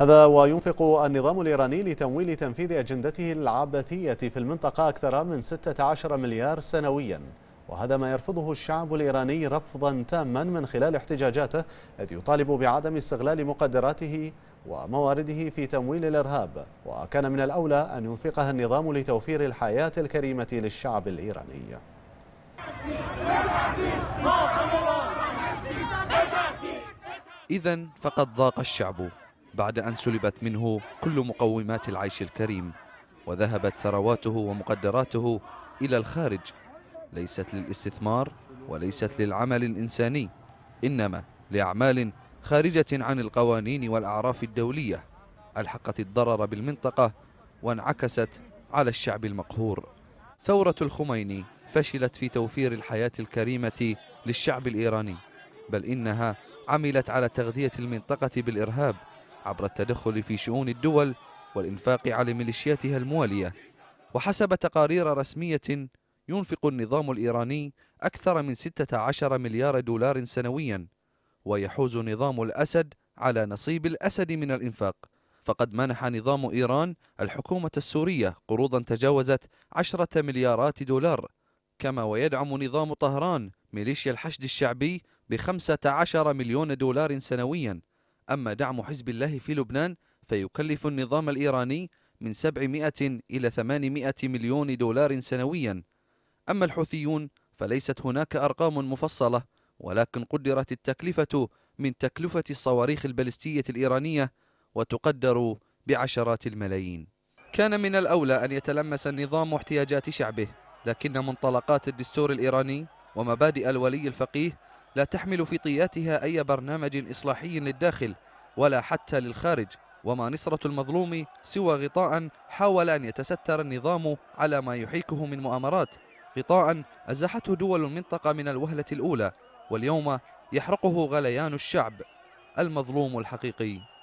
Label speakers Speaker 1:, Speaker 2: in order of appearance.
Speaker 1: هذا وينفق النظام الإيراني لتمويل تنفيذ أجندته العبثية في المنطقة أكثر من 16 مليار سنويا وهذا ما يرفضه الشعب الإيراني رفضا تاما من خلال احتجاجاته إذ يطالب بعدم استغلال مقدراته وموارده في تمويل الإرهاب وكان من الأولى أن ينفقها النظام لتوفير الحياة
Speaker 2: الكريمة للشعب الإيراني إذا فقد ضاق الشعب بعد أن سلبت منه كل مقومات العيش الكريم وذهبت ثرواته ومقدراته إلى الخارج ليست للاستثمار وليست للعمل الإنساني إنما لأعمال خارجة عن القوانين والأعراف الدولية ألحقت الضرر بالمنطقة وانعكست على الشعب المقهور ثورة الخميني فشلت في توفير الحياة الكريمة للشعب الإيراني بل إنها عملت على تغذية المنطقة بالإرهاب عبر التدخل في شؤون الدول والإنفاق على ميليشياتها الموالية وحسب تقارير رسمية ينفق النظام الإيراني أكثر من 16 مليار دولار سنويا ويحوز نظام الأسد على نصيب الأسد من الإنفاق فقد منح نظام إيران الحكومة السورية قروضا تجاوزت 10 مليارات دولار كما ويدعم نظام طهران ميليشيا الحشد الشعبي ب 15 مليون دولار سنويا أما دعم حزب الله في لبنان فيكلف النظام الإيراني من 700 إلى 800 مليون دولار سنويا أما الحوثيون فليست هناك أرقام مفصلة ولكن قدرت التكلفة من تكلفة الصواريخ البالستية الإيرانية وتقدر بعشرات الملايين كان من الأولى أن يتلمس النظام احتياجات شعبه لكن منطلقات الدستور الإيراني ومبادئ الولي الفقيه لا تحمل في طياتها أي برنامج إصلاحي للداخل ولا حتى للخارج وما نصرة المظلوم سوى غطاء حاول أن يتستر النظام على ما يحيكه من مؤامرات غطاء أزحته دول المنطقة من الوهلة الأولى واليوم يحرقه غليان الشعب المظلوم الحقيقي